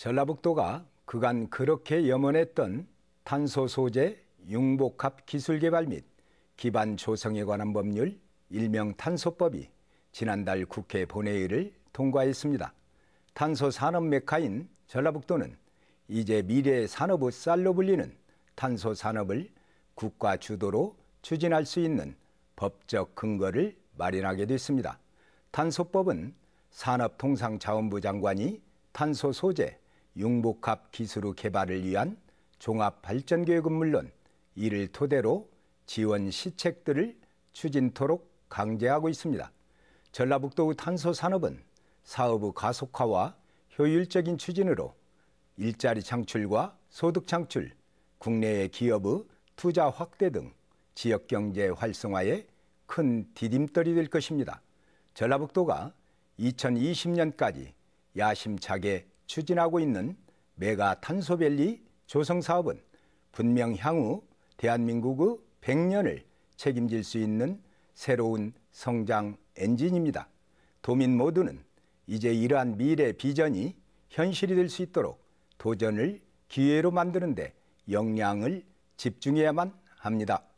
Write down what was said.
전라북도가 그간 그렇게 염원했던 탄소 소재 융복합 기술 개발 및 기반 조성에 관한 법률 일명 탄소법이 지난달 국회 본회의를 통과했습니다. 탄소 산업 메카인 전라북도는 이제 미래 의 산업의 쌀로 불리는 탄소 산업을 국가 주도로 추진할 수 있는 법적 근거를 마련하게 됐습니다. 탄소법은 산업통상자원부 장관이 탄소 소재, 융복합 기술 의 개발을 위한 종합발전계획은 물론 이를 토대로 지원 시책들을 추진토록 강제하고 있습니다. 전라북도의 탄소 산업은 사업의 가속화와 효율적인 추진으로 일자리 창출과 소득 창출, 국내의 기업의 투자 확대 등 지역 경제 활성화에 큰 디딤돌이 될 것입니다. 전라북도가 2020년까지 야심차게 추진하고 있는 메가 탄소밸리 조성 사업은 분명 향후 대한민국의 100년을 책임질 수 있는 새로운 성장 엔진입니다. 도민 모두는 이제 이러한 미래 비전이 현실이 될 수 있도록 도전을 기회로 만드는데 역량을 집중해야만 합니다.